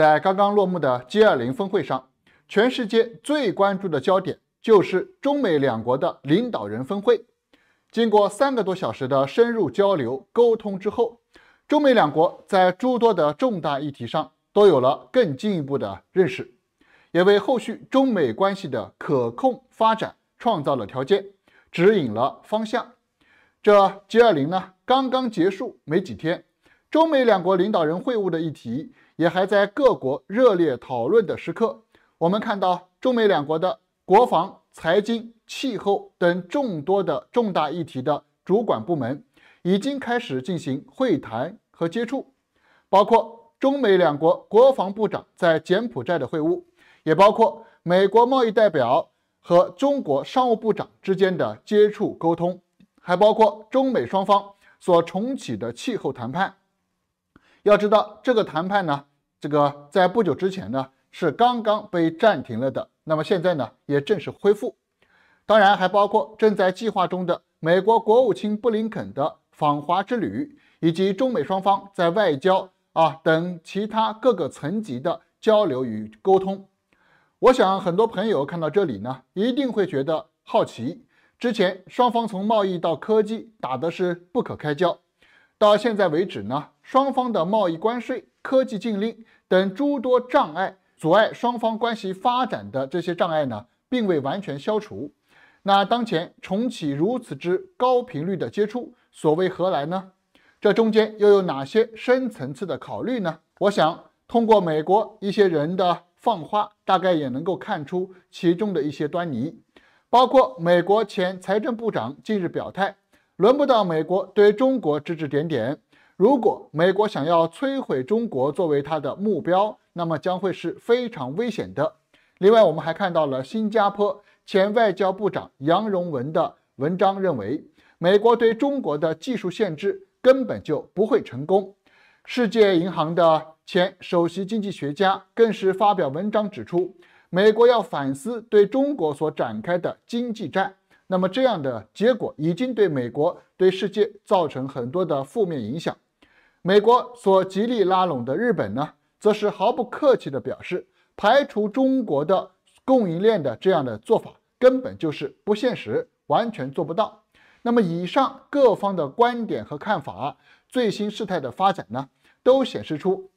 在刚刚落幕的 G20 峰会上，全世界最关注的焦点就是中美两国的领导人峰会。经过三个多小时的深入交流沟通之后，中美两国在诸多的重大议题上都有了更进一步的认识，也为后续中美关系的可控发展创造了条件，指引了方向。这 G20 呢刚刚结束没几天，中美两国领导人会晤的议题。也还在各国热烈讨论的时刻，我们看到中美两国的国防、财经、气候等众多的重大议题的主管部门已经开始进行会谈和接触，包括中美两国国防部长在柬埔寨的会晤，也包括美国贸易代表和中国商务部长之间的接触沟通，还包括中美双方所重启的气候谈判。要知道这个谈判呢，这个在不久之前呢是刚刚被暂停了的，那么现在呢也正式恢复，当然还包括正在计划中的美国国务卿布林肯的访华之旅，以及中美双方在外交啊等其他各个层级的交流与沟通。我想很多朋友看到这里呢，一定会觉得好奇，之前双方从贸易到科技打的是不可开交，到现在为止呢。双方的贸易关税、科技禁令等诸多障碍，阻碍双方关系发展的这些障碍呢，并未完全消除。那当前重启如此之高频率的接触，所为何来呢？这中间又有哪些深层次的考虑呢？我想通过美国一些人的放话，大概也能够看出其中的一些端倪。包括美国前财政部长近日表态，轮不到美国对中国指指点点。如果美国想要摧毁中国作为它的目标，那么将会是非常危险的。另外，我们还看到了新加坡前外交部长杨荣文的文章，认为美国对中国的技术限制根本就不会成功。世界银行的前首席经济学家更是发表文章指出，美国要反思对中国所展开的经济战。那么，这样的结果已经对美国对世界造成很多的负面影响。美国所极力拉拢的日本呢，则是毫不客气地表示，排除中国的供应链的这样的做法根本就是不现实，完全做不到。那么，以上各方的观点和看法，最新事态的发展呢，都显示出，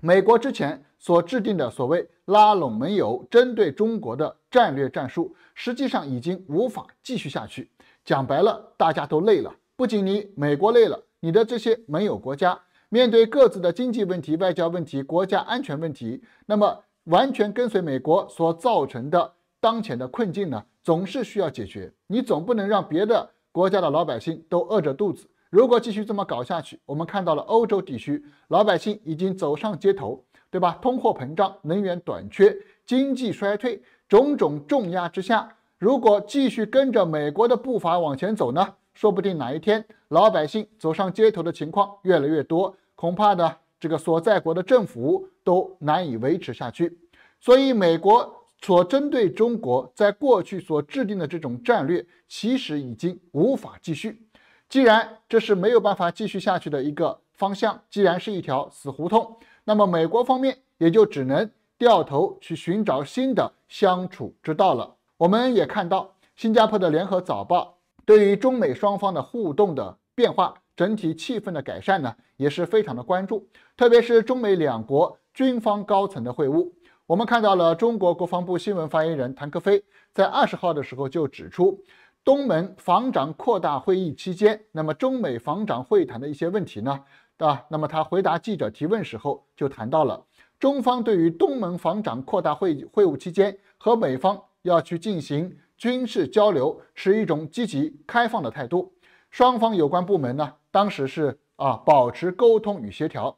美国之前所制定的所谓拉拢盟友针对中国的战略战术，实际上已经无法继续下去。讲白了，大家都累了，不仅你美国累了。你的这些盟友国家面对各自的经济问题、外交问题、国家安全问题，那么完全跟随美国所造成的当前的困境呢，总是需要解决。你总不能让别的国家的老百姓都饿着肚子。如果继续这么搞下去，我们看到了欧洲地区老百姓已经走上街头，对吧？通货膨胀、能源短缺、经济衰退，种种重压之下，如果继续跟着美国的步伐往前走呢？说不定哪一天，老百姓走上街头的情况越来越多，恐怕呢，这个所在国的政府都难以维持下去。所以，美国所针对中国在过去所制定的这种战略，其实已经无法继续。既然这是没有办法继续下去的一个方向，既然是一条死胡同，那么美国方面也就只能掉头去寻找新的相处之道了。我们也看到，新加坡的《联合早报》。对于中美双方的互动的变化、整体气氛的改善呢，也是非常的关注。特别是中美两国军方高层的会晤，我们看到了中国国防部新闻发言人谭克飞在二十号的时候就指出，东盟防长扩大会议期间，那么中美防长会谈的一些问题呢，啊，那么他回答记者提问时候就谈到了中方对于东盟防长扩大会会晤期间和美方要去进行。军事交流是一种积极开放的态度，双方有关部门呢，当时是啊保持沟通与协调。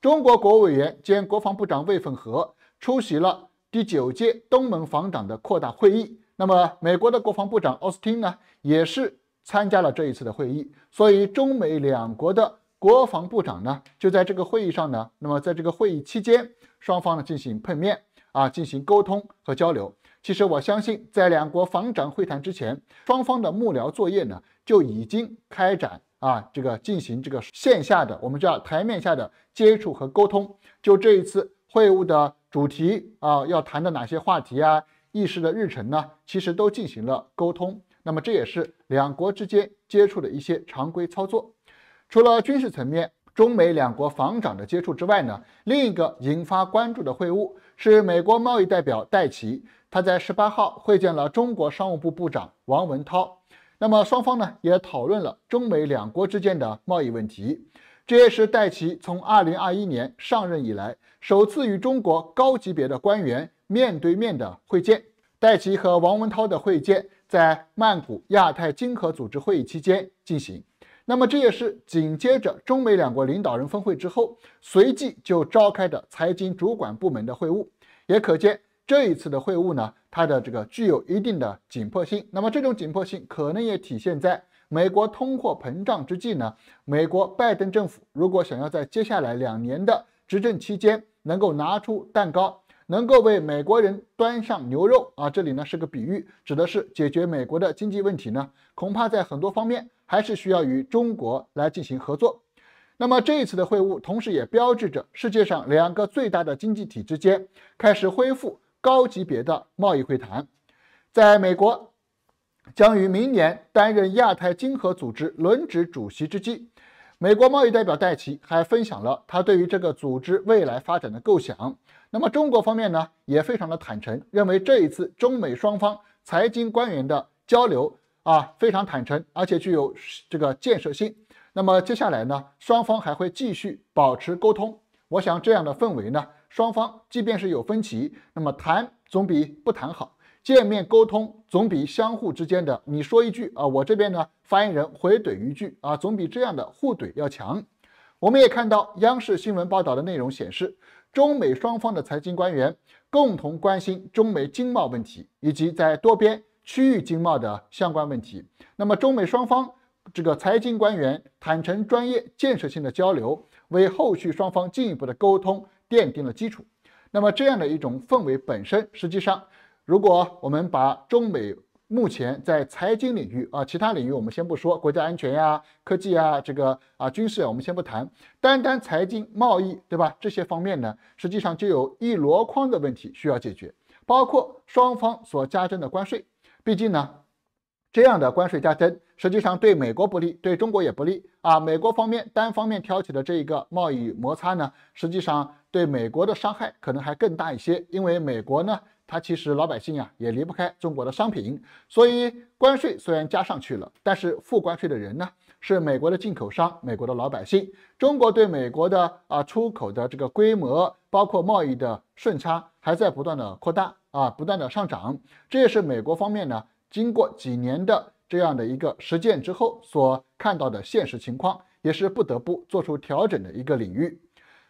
中国国务委员兼国防部长魏凤和出席了第九届东盟防长的扩大会议，那么美国的国防部长奥斯汀呢，也是参加了这一次的会议。所以中美两国的国防部长呢，就在这个会议上呢，那么在这个会议期间，双方呢进行碰面啊，进行沟通和交流。其实我相信，在两国防长会谈之前，双方的幕僚作业呢就已经开展啊，这个进行这个线下的，我们叫台面下的接触和沟通。就这一次会晤的主题啊，要谈的哪些话题啊，议事的日程呢，其实都进行了沟通。那么这也是两国之间接触的一些常规操作。除了军事层面中美两国防长的接触之外呢，另一个引发关注的会晤。是美国贸易代表戴奇，他在十八号会见了中国商务部部长王文涛。那么双方呢也讨论了中美两国之间的贸易问题。这也是戴奇从二零二一年上任以来，首次与中国高级别的官员面对面的会见。戴奇和王文涛的会见在曼谷亚太经合组织会议期间进行。那么这也是紧接着中美两国领导人峰会之后，随即就召开的财经主管部门的会晤，也可见这一次的会晤呢，它的这个具有一定的紧迫性。那么这种紧迫性可能也体现在美国通货膨胀之际呢，美国拜登政府如果想要在接下来两年的执政期间能够拿出蛋糕。能够为美国人端上牛肉啊，这里呢是个比喻，指的是解决美国的经济问题呢，恐怕在很多方面还是需要与中国来进行合作。那么这一次的会晤，同时也标志着世界上两个最大的经济体之间开始恢复高级别的贸易会谈。在美国将于明年担任亚太经合组织轮值主席之际，美国贸易代表戴奇还分享了他对于这个组织未来发展的构想。那么中国方面呢，也非常的坦诚，认为这一次中美双方财经官员的交流啊，非常坦诚，而且具有这个建设性。那么接下来呢，双方还会继续保持沟通。我想这样的氛围呢，双方即便是有分歧，那么谈总比不谈好，见面沟通总比相互之间的你说一句啊，我这边呢，发言人回怼一句啊，总比这样的互怼要强。我们也看到央视新闻报道的内容显示。中美双方的财经官员共同关心中美经贸问题以及在多边、区域经贸的相关问题。那么，中美双方这个财经官员坦诚、专业、建设性的交流，为后续双方进一步的沟通奠定了基础。那么，这样的一种氛围本身，实际上，如果我们把中美，目前在财经领域啊，其他领域我们先不说，国家安全呀、科技啊、这个啊军事啊，我们先不谈。单单财经贸易，对吧？这些方面呢，实际上就有一箩筐的问题需要解决，包括双方所加征的关税。毕竟呢，这样的关税加征，实际上对美国不利，对中国也不利啊。美国方面单方面挑起的这一个贸易摩擦呢，实际上对美国的伤害可能还更大一些，因为美国呢。它其实老百姓呀也离不开中国的商品，所以关税虽然加上去了，但是负关税的人呢是美国的进口商、美国的老百姓。中国对美国的啊出口的这个规模，包括贸易的顺差，还在不断的扩大啊，不断的上涨。这也是美国方面呢经过几年的这样的一个实践之后所看到的现实情况，也是不得不做出调整的一个领域。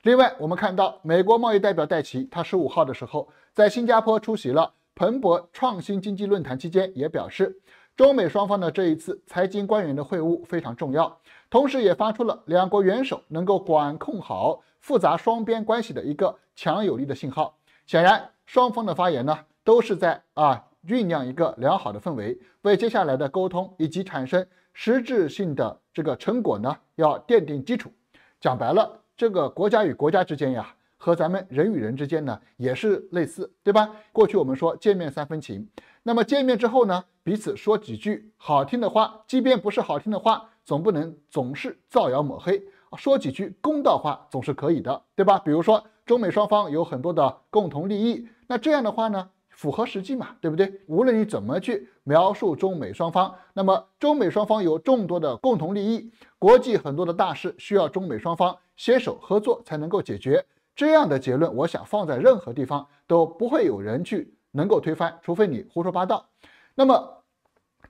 另外，我们看到美国贸易代表戴奇，他十五号的时候在新加坡出席了彭博创新经济论坛期间，也表示，中美双方的这一次财经官员的会晤非常重要，同时也发出了两国元首能够管控好复杂双边关系的一个强有力的信号。显然，双方的发言呢，都是在啊酝酿一个良好的氛围，为接下来的沟通以及产生实质性的这个成果呢，要奠定基础。讲白了。这个国家与国家之间呀，和咱们人与人之间呢，也是类似，对吧？过去我们说见面三分情，那么见面之后呢，彼此说几句好听的话，即便不是好听的话，总不能总是造谣抹黑，说几句公道话总是可以的，对吧？比如说中美双方有很多的共同利益，那这样的话呢，符合实际嘛，对不对？无论你怎么去描述中美双方，那么中美双方有众多的共同利益，国际很多的大事需要中美双方。携手合作才能够解决这样的结论，我想放在任何地方都不会有人去能够推翻，除非你胡说八道。那么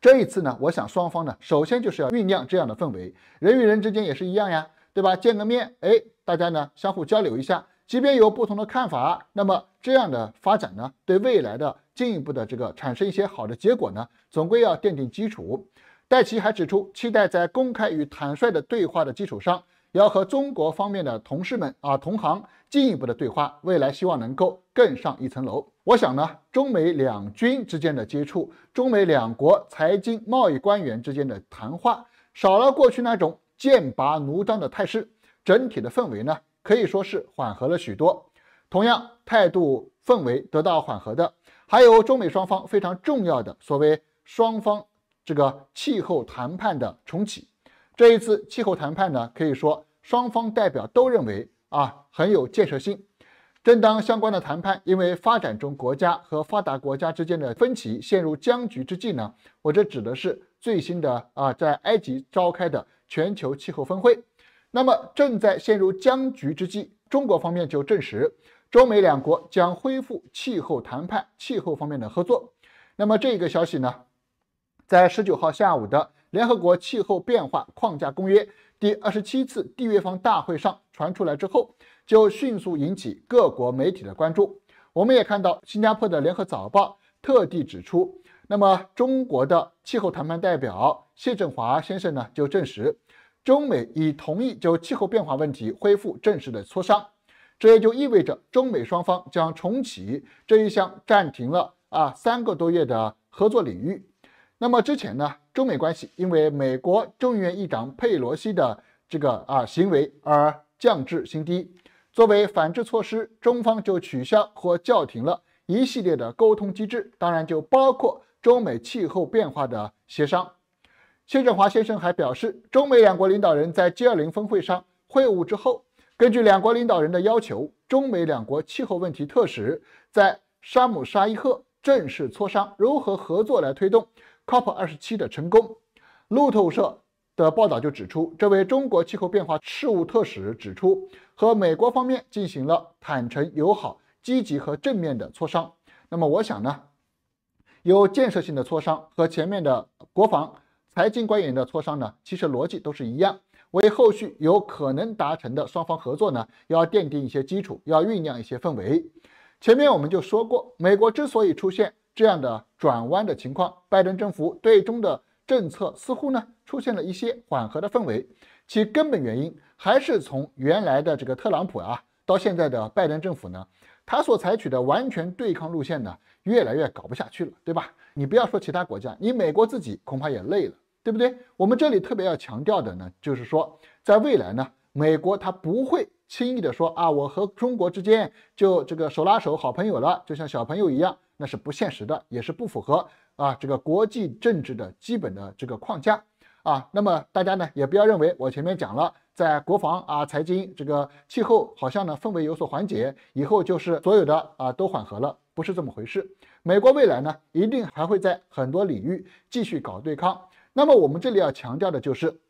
这一次呢，我想双方呢，首先就是要酝酿这样的氛围，人与人之间也是一样呀，对吧？见个面，哎，大家呢相互交流一下，即便有不同的看法，那么这样的发展呢，对未来的进一步的这个产生一些好的结果呢，总归要奠定基础。戴奇还指出，期待在公开与坦率的对话的基础上。要和中国方面的同事们啊、同行进一步的对话，未来希望能够更上一层楼。我想呢，中美两军之间的接触，中美两国财经贸易官员之间的谈话，少了过去那种剑拔弩张的态势，整体的氛围呢可以说是缓和了许多。同样，态度氛围得到缓和的，还有中美双方非常重要的所谓双方这个气候谈判的重启。这一次气候谈判呢，可以说双方代表都认为啊很有建设性。正当相关的谈判因为发展中国家和发达国家之间的分歧陷入僵局之际呢，我这指的是最新的啊在埃及召开的全球气候峰会。那么正在陷入僵局之际，中国方面就证实，中美两国将恢复气候谈判、气候方面的合作。那么这个消息呢，在十九号下午的。联合国气候变化框架公约第二十七次缔约方大会上传出来之后，就迅速引起各国媒体的关注。我们也看到，新加坡的《联合早报》特地指出。那么，中国的气候谈判代表谢振华先生呢，就证实，中美已同意就气候变化问题恢复正式的磋商。这也就意味着，中美双方将重启这一项暂停了啊三个多月的合作领域。那么之前呢？中美关系因为美国众议院议长佩洛西的这个啊行为而降至新低。作为反制措施，中方就取消或叫停了一系列的沟通机制，当然就包括中美气候变化的协商。谢振华先生还表示，中美两国领导人在 G20 峰会上会晤之后，根据两国领导人的要求，中美两国气候问题特使在沙姆沙伊赫正式磋商如何合作来推动。COP 二十七的成功，路透社的报道就指出，这位中国气候变化事务特使指出，和美国方面进行了坦诚、友好、积极和正面的磋商。那么，我想呢，有建设性的磋商和前面的国防、财经官员的磋商呢，其实逻辑都是一样，为后续有可能达成的双方合作呢，要奠定一些基础，要酝酿一些氛围。前面我们就说过，美国之所以出现。这样的转弯的情况，拜登政府对中的政策似乎呢出现了一些缓和的氛围，其根本原因还是从原来的这个特朗普啊，到现在的拜登政府呢，他所采取的完全对抗路线呢，越来越搞不下去了，对吧？你不要说其他国家，你美国自己恐怕也累了，对不对？我们这里特别要强调的呢，就是说，在未来呢，美国他不会轻易的说啊，我和中国之间就这个手拉手好朋友了，就像小朋友一样。那是不现实的，也是不符合啊这个国际政治的基本的这个框架啊。那么大家呢也不要认为我前面讲了，在国防啊、财经这个气候好像呢氛围有所缓解，以后就是所有的啊都缓和了，不是这么回事。美国未来呢一定还会在很多领域继续搞对抗。那么我们这里要强调的就是，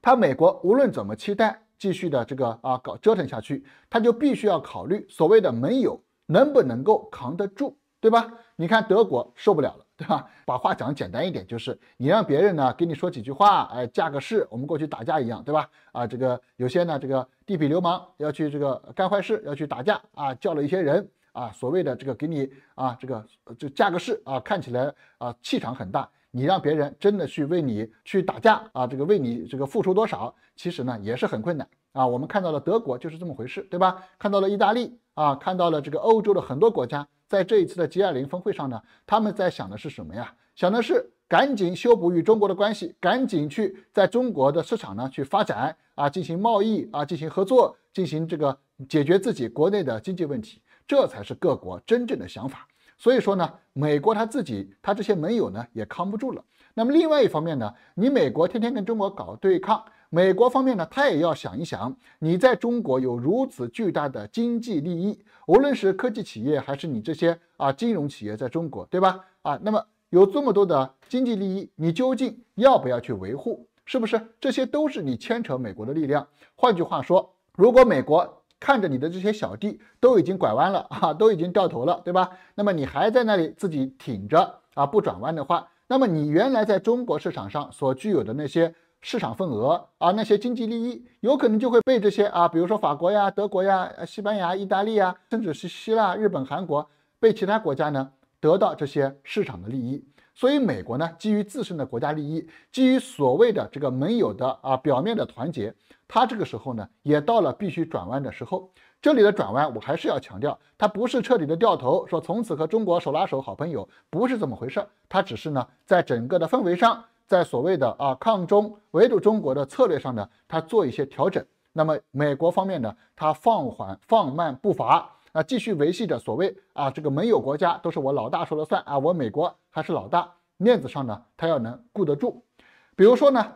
他美国无论怎么期待继续的这个啊搞折腾下去，他就必须要考虑所谓的盟友能不能够扛得住。对吧？你看德国受不了了，对吧？把话讲简单一点，就是你让别人呢给你说几句话，哎，架个势，我们过去打架一样，对吧？啊，这个有些呢，这个地痞流氓要去这个干坏事，要去打架啊，叫了一些人啊，所谓的这个给你啊，这个就架个势啊，看起来啊气场很大，你让别人真的去为你去打架啊，这个为你这个付出多少，其实呢也是很困难。啊，我们看到了德国就是这么回事，对吧？看到了意大利，啊，看到了这个欧洲的很多国家，在这一次的 G20 峰会上呢，他们在想的是什么呀？想的是赶紧修补与中国的关系，赶紧去在中国的市场呢去发展啊，进行贸易啊，进行合作，进行这个解决自己国内的经济问题，这才是各国真正的想法。所以说呢，美国他自己他这些盟友呢也扛不住了。那么另外一方面呢，你美国天天跟中国搞对抗。美国方面呢，他也要想一想，你在中国有如此巨大的经济利益，无论是科技企业还是你这些啊金融企业，在中国，对吧？啊，那么有这么多的经济利益，你究竟要不要去维护？是不是？这些都是你牵扯美国的力量。换句话说，如果美国看着你的这些小弟都已经拐弯了啊，都已经掉头了，对吧？那么你还在那里自己挺着啊不转弯的话，那么你原来在中国市场上所具有的那些。市场份额啊，那些经济利益有可能就会被这些啊，比如说法国呀、德国呀、西班牙、意大利呀，甚至是希腊、日本、韩国，被其他国家呢得到这些市场的利益。所以美国呢，基于自身的国家利益，基于所谓的这个盟友的啊表面的团结，它这个时候呢也到了必须转弯的时候。这里的转弯我还是要强调，它不是彻底的掉头，说从此和中国手拉手好朋友，不是这么回事。它只是呢在整个的氛围上。在所谓的啊抗中围堵中国的策略上呢，他做一些调整。那么美国方面呢，他放缓放慢步伐啊，继续维系着所谓啊这个盟友国家都是我老大说了算啊，我美国还是老大面子上呢，他要能顾得住。比如说呢，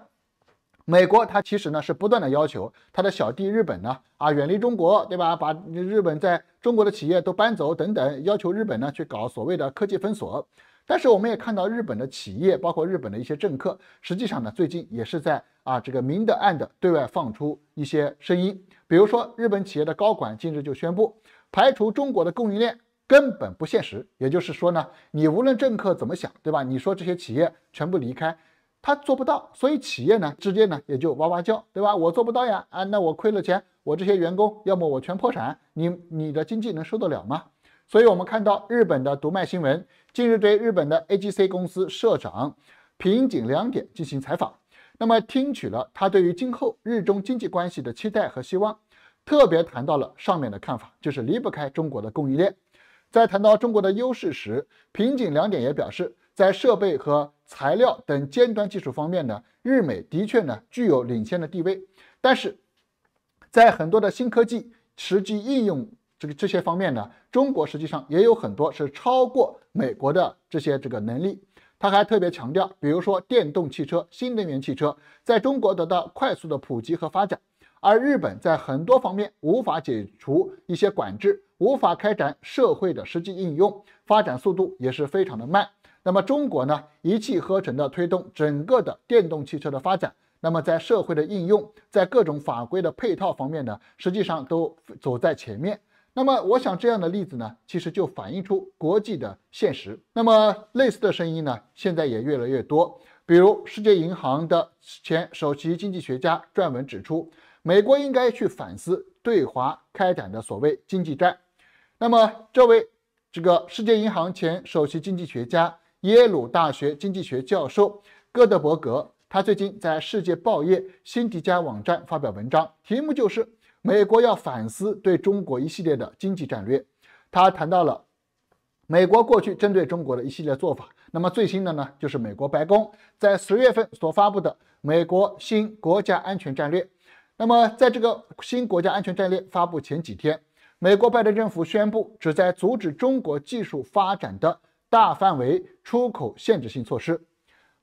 美国他其实呢是不断的要求他的小弟日本呢啊远离中国，对吧？把日本在中国的企业都搬走等等，要求日本呢去搞所谓的科技封锁。但是我们也看到，日本的企业包括日本的一些政客，实际上呢，最近也是在啊这个明的暗的对外放出一些声音。比如说，日本企业的高管近日就宣布，排除中国的供应链根本不现实。也就是说呢，你无论政客怎么想，对吧？你说这些企业全部离开，他做不到。所以企业呢，直接呢也就哇哇叫，对吧？我做不到呀，啊，那我亏了钱，我这些员工要么我全破产，你你的经济能受得了吗？所以我们看到日本的读卖新闻。近日对日本的 AGC 公司社长平井两点进行采访，那么听取了他对于今后日中经济关系的期待和希望，特别谈到了上面的看法，就是离不开中国的供应链。在谈到中国的优势时，平井两点也表示，在设备和材料等尖端技术方面呢，日美的确呢具有领先的地位，但是在很多的新科技实际应用这个这些方面呢，中国实际上也有很多是超过。美国的这些这个能力，他还特别强调，比如说电动汽车、新能源汽车在中国得到快速的普及和发展，而日本在很多方面无法解除一些管制，无法开展社会的实际应用，发展速度也是非常的慢。那么中国呢，一气呵成的推动整个的电动汽车的发展，那么在社会的应用，在各种法规的配套方面呢，实际上都走在前面。那么，我想这样的例子呢，其实就反映出国际的现实。那么，类似的声音呢，现在也越来越多。比如，世界银行的前首席经济学家撰文指出，美国应该去反思对华开展的所谓经济战。那么，这位这个世界银行前首席经济学家、耶鲁大学经济学教授戈德伯格，他最近在《世界报业辛迪加》网站发表文章，题目就是。美国要反思对中国一系列的经济战略。他谈到了美国过去针对中国的一系列做法，那么最新的呢，就是美国白宫在十月份所发布的美国新国家安全战略。那么在这个新国家安全战略发布前几天，美国拜登政府宣布旨在阻止中国技术发展的大范围出口限制性措施。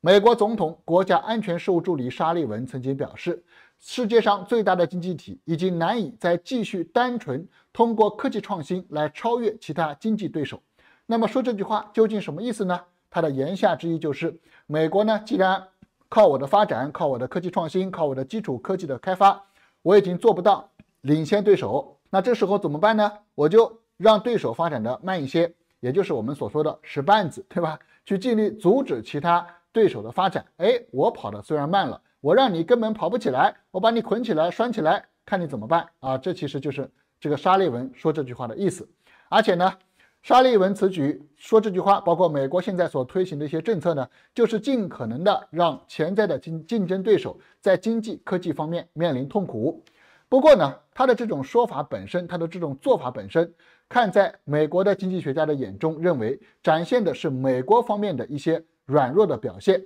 美国总统国家安全事务助理沙利文曾经表示。世界上最大的经济体已经难以再继续单纯通过科技创新来超越其他经济对手。那么说这句话究竟什么意思呢？他的言下之意就是，美国呢既然靠我的发展、靠我的科技创新、靠我的基础科技的开发，我已经做不到领先对手，那这时候怎么办呢？我就让对手发展的慢一些，也就是我们所说的使绊子，对吧？去尽力阻止其他对手的发展。哎，我跑的虽然慢了。我让你根本跑不起来，我把你捆起来、拴起来，看你怎么办啊！这其实就是这个沙利文说这句话的意思。而且呢，沙利文此举说这句话，包括美国现在所推行的一些政策呢，就是尽可能的让潜在的竞竞争对手在经济、科技方面面临痛苦。不过呢，他的这种说法本身，他的这种做法本身，看在美国的经济学家的眼中，认为展现的是美国方面的一些软弱的表现。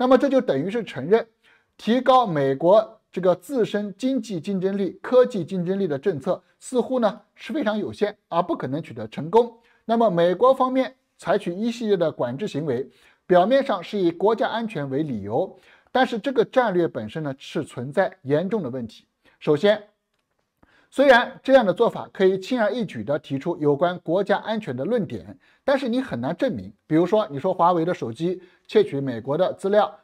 那么这就等于是承认。提高美国这个自身经济竞争力、科技竞争力的政策，似乎呢是非常有限，而不可能取得成功。那么，美国方面采取一系列的管制行为，表面上是以国家安全为理由，但是这个战略本身呢是存在严重的问题。首先，虽然这样的做法可以轻而易举地提出有关国家安全的论点，但是你很难证明。比如说，你说华为的手机窃取美国的资料。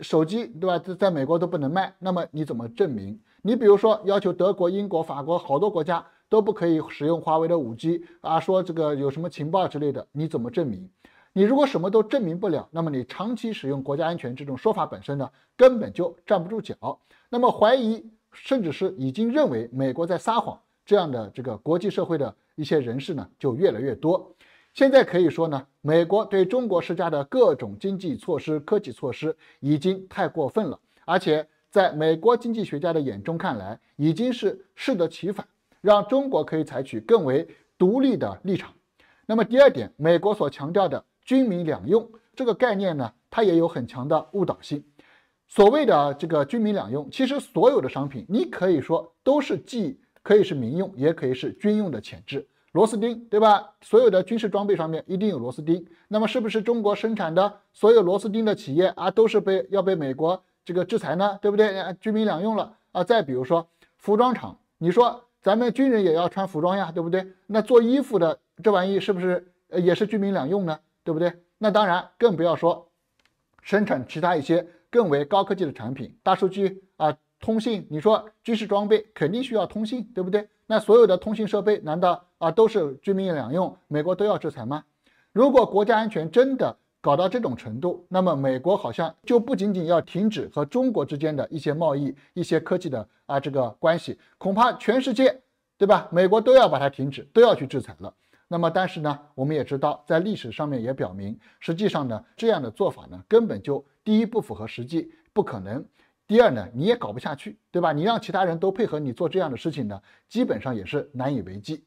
手机对吧，在在美国都不能卖，那么你怎么证明？你比如说要求德国、英国、法国好多国家都不可以使用华为的五 G 啊，说这个有什么情报之类的，你怎么证明？你如果什么都证明不了，那么你长期使用国家安全这种说法本身呢，根本就站不住脚。那么怀疑甚至是已经认为美国在撒谎这样的这个国际社会的一些人士呢，就越来越多。现在可以说呢，美国对中国施加的各种经济措施、科技措施已经太过分了，而且在美国经济学家的眼中看来，已经是适得其反，让中国可以采取更为独立的立场。那么第二点，美国所强调的军民两用这个概念呢，它也有很强的误导性。所谓的这个军民两用，其实所有的商品，你可以说都是既可以是民用，也可以是军用的潜质。螺丝钉对吧？所有的军事装备上面一定有螺丝钉。那么是不是中国生产的所有螺丝钉的企业啊，都是被要被美国这个制裁呢？对不对？军民两用了啊。再比如说服装厂，你说咱们军人也要穿服装呀，对不对？那做衣服的这玩意是不是也是军民两用呢？对不对？那当然，更不要说生产其他一些更为高科技的产品，大数据啊。通信，你说军事装备肯定需要通信，对不对？那所有的通信设备难道啊都是军民两用？美国都要制裁吗？如果国家安全真的搞到这种程度，那么美国好像就不仅仅要停止和中国之间的一些贸易、一些科技的啊这个关系，恐怕全世界，对吧？美国都要把它停止，都要去制裁了。那么但是呢，我们也知道，在历史上面也表明，实际上呢，这样的做法呢根本就第一不符合实际，不可能。第二呢，你也搞不下去，对吧？你让其他人都配合你做这样的事情呢，基本上也是难以为继。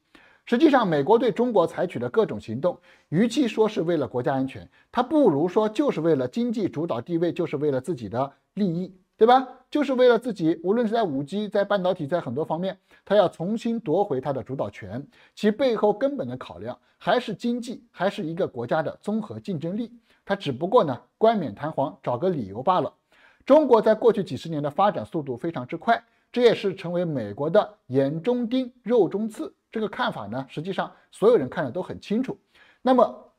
实际上，美国对中国采取的各种行动，与其说是为了国家安全，它不如说就是为了经济主导地位，就是为了自己的利益，对吧？就是为了自己，无论是在五 G、在半导体、在很多方面，它要重新夺回它的主导权。其背后根本的考量还是经济，还是一个国家的综合竞争力。它只不过呢，冠冕堂皇找个理由罢了。中国在过去几十年的发展速度非常之快，这也是成为美国的眼中钉、肉中刺。这个看法呢，实际上所有人看的都很清楚。那么，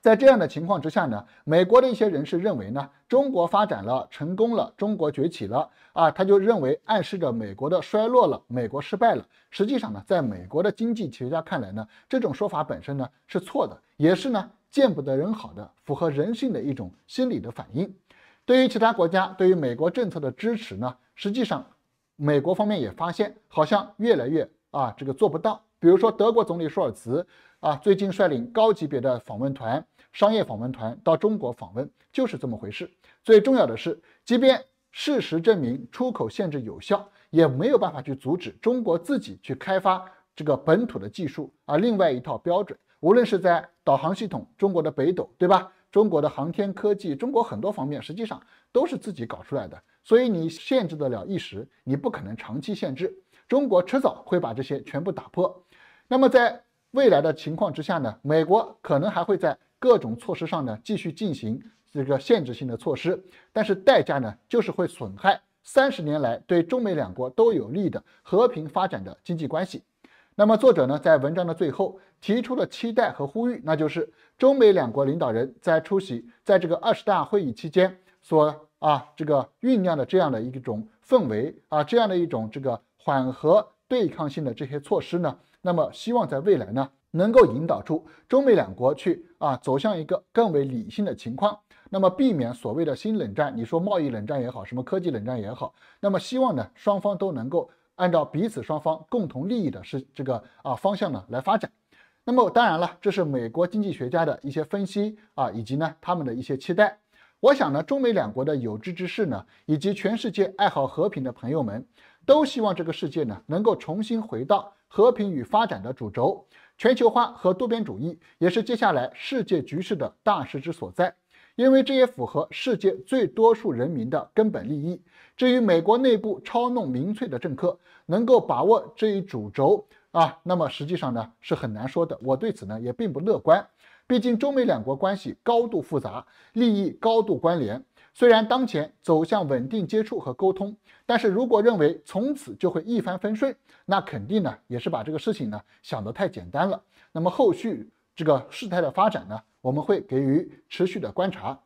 在这样的情况之下呢，美国的一些人士认为呢，中国发展了、成功了、中国崛起了啊，他就认为暗示着美国的衰落了、美国失败了。实际上呢，在美国的经济学家看来呢，这种说法本身呢是错的，也是呢见不得人好的，符合人性的一种心理的反应。对于其他国家对于美国政策的支持呢，实际上，美国方面也发现好像越来越啊这个做不到。比如说德国总理舒尔茨啊，最近率领高级别的访问团、商业访问团到中国访问，就是这么回事。最重要的是，即便事实证明出口限制有效，也没有办法去阻止中国自己去开发这个本土的技术啊，另外一套标准，无论是在导航系统，中国的北斗，对吧？中国的航天科技，中国很多方面实际上都是自己搞出来的，所以你限制得了一时，你不可能长期限制。中国迟早会把这些全部打破。那么在未来的情况之下呢，美国可能还会在各种措施上呢继续进行这个限制性的措施，但是代价呢就是会损害三十年来对中美两国都有利的和平发展的经济关系。那么作者呢在文章的最后提出了期待和呼吁，那就是。中美两国领导人在出席在这个二十大会议期间所啊这个酝酿的这样的一种氛围啊这样的一种这个缓和对抗性的这些措施呢，那么希望在未来呢能够引导出中美两国去啊走向一个更为理性的情况，那么避免所谓的新冷战，你说贸易冷战也好，什么科技冷战也好，那么希望呢双方都能够按照彼此双方共同利益的是这个啊方向呢来发展。那么当然了，这是美国经济学家的一些分析啊，以及呢他们的一些期待。我想呢，中美两国的有志之士呢，以及全世界爱好和平的朋友们，都希望这个世界呢能够重新回到和平与发展的主轴。全球化和多边主义也是接下来世界局势的大势之所在，因为这也符合世界最多数人民的根本利益。至于美国内部操弄民粹的政客，能够把握这一主轴。啊，那么实际上呢是很难说的，我对此呢也并不乐观。毕竟中美两国关系高度复杂，利益高度关联。虽然当前走向稳定接触和沟通，但是如果认为从此就会一帆风顺，那肯定呢也是把这个事情呢想得太简单了。那么后续这个事态的发展呢，我们会给予持续的观察。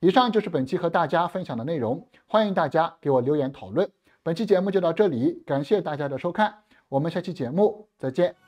以上就是本期和大家分享的内容，欢迎大家给我留言讨论。本期节目就到这里，感谢大家的收看。我们下期节目再见。